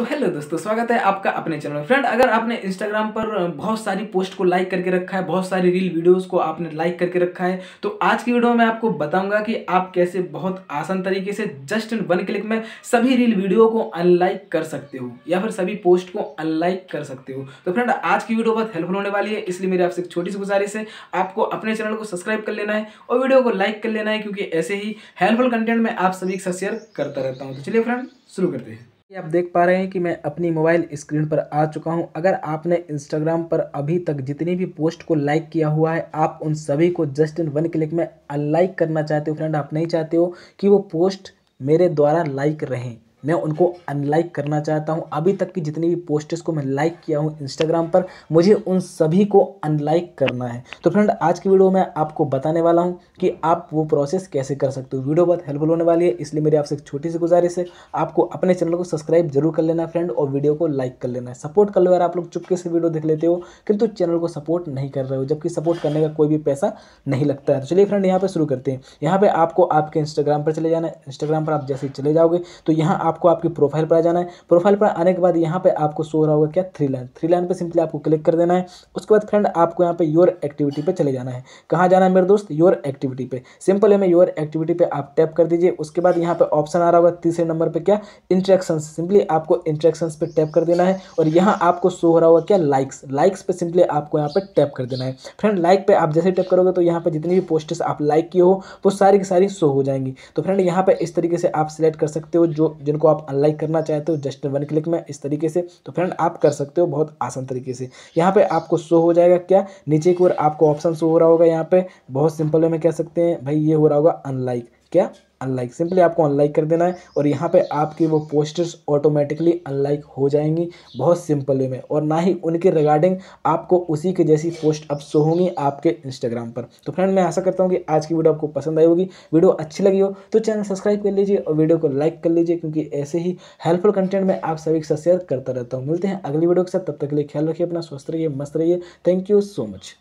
तो हेलो दोस्तों स्वागत है आपका अपने चैनल में फ्रेंड अगर आपने इंस्टाग्राम पर बहुत सारी पोस्ट को लाइक करके रखा है बहुत सारी रील वीडियोस को आपने लाइक करके रखा है तो आज की वीडियो में आपको बताऊंगा कि आप कैसे बहुत आसान तरीके से जस्ट इन वन क्लिक में सभी रील वीडियो को अनलाइक कर सकते हो या फिर सभी पोस्ट को अनलाइक कर सकते हो तो फ्रेंड आज की वीडियो बहुत हेल्पफुल होने वाली है इसलिए मेरी आपसे छोटी सी गुजारिश है आपको अपने चैनल को सब्सक्राइब कर लेना है और वीडियो को लाइक कर लेना है क्योंकि ऐसे ही हेल्पफुल कंटेंट मैं आप सभी के साथ शेयर करता रहता हूँ तो चलिए फ्रेंड शुरू करते हैं आप देख पा रहे हैं कि मैं अपनी मोबाइल स्क्रीन पर आ चुका हूं अगर आपने इंस्टाग्राम पर अभी तक जितनी भी पोस्ट को लाइक किया हुआ है आप उन सभी को जस्ट इन वन क्लिक में अनलाइक करना चाहते हो फ्रेंड आप नहीं चाहते हो कि वो पोस्ट मेरे द्वारा लाइक रहें मैं उनको अनलाइक करना चाहता हूँ अभी तक की जितनी भी पोस्टर्स को मैं लाइक किया हूँ इंस्टाग्राम पर मुझे उन सभी को अनलाइक करना है तो फ्रेंड आज की वीडियो में आपको बताने वाला हूँ कि आप वो प्रोसेस कैसे कर सकते हो वीडियो बहुत हेल्पफुल होने वाली है इसलिए मेरी आपसे एक छोटी सी गुजारिश है आपको अपने चैनल को सब्सक्राइब जरूर कर लेना फ्रेंड और वीडियो को लाइक कर लेना है सपोर्ट कर लो यार आप लोग चुपके से वीडियो देख लेते हो किंतु तो चैनल को सपोर्ट नहीं कर रहे हो जबकि सपोर्ट करने का कोई भी पैसा नहीं लगता है तो चलिए फ्रेंड यहाँ पर शुरू करते हैं यहाँ पर आपको आपके इंस्टाग्राम पर चले जाना है इंस्टाग्राम पर आप जैसे ही चले जाओगे तो यहाँ आपको आपकी प्रोफाइल पर आ जाना है प्रोफाइल पर आने के बाद यहाँ पे आपको शो रहा होगा क्या थ्री लाइन थ्री लाइन पे सिंपली आपको क्लिक कर देना है उसके बाद फ्रेंड आपको यहाँ पे योर एक्टिविटी पे चले जाना है कहाँ जाना है मेरे दोस्त योर एक्टिविटी पे सिंपल है मैं योर एक्टिविटी पे आप टैप कर दीजिए उसके बाद यहाँ पर ऑप्शन आ रहा होगा तीसरे नंबर पर क्या इंट्रैक्शन सिंपली आपको इंट्रैक्शन पर टैप कर देना है और यहाँ आपको शो हो रहा होगा क्या लाइक्स लाइक्स पर सिंपली आपको यहाँ पर टैप कर देना है फ्रेंड लाइक पर आप जैसे टैप करोगे तो यहाँ पर जितनी भी पोस्टेस आप लाइक किए हो वो सारी की सारी शो हो जाएंगी तो फ्रेंड यहाँ पर इस तरीके से आप सिलेक्ट कर सकते हो जो जिन को आप अनलाइक करना चाहते हो जस्ट वन क्लिक में इस तरीके से तो फ्रेंड आप कर सकते हो बहुत आसान तरीके से यहाँ पे आपको शो हो जाएगा क्या नीचे की ओर आपको ऑप्शन शो हो रहा होगा यहाँ पे बहुत सिंपल में कह सकते हैं भाई ये हो रहा होगा अनलाइक क्या अनलाइक सिंपली आपको अनलाइक कर देना है और यहाँ पे आपकी वो पोस्टर्स ऑटोमेटिकली अनलाइक हो जाएंगी बहुत सिंपल वे में और ना ही उनके रिगार्डिंग आपको उसी के जैसी पोस्ट अब शो होंगी आपके इंस्टाग्राम पर तो फ्रेंड मैं आशा करता हूँ कि आज की वीडियो आपको पसंद आई होगी वीडियो अच्छी लगी हो तो चैनल सब्सक्राइब कर लीजिए और वीडियो को लाइक कर लीजिए क्योंकि ऐसे ही हेल्पफुल कंटेंट मैं आप सभी के साथ शेयर करता रहता हूँ मिलते हैं अगली वीडियो के साथ तब तक के लिए ख्याल रखिए अपना स्वस्थ रहिए मस्त रहिए थैंक यू सो मच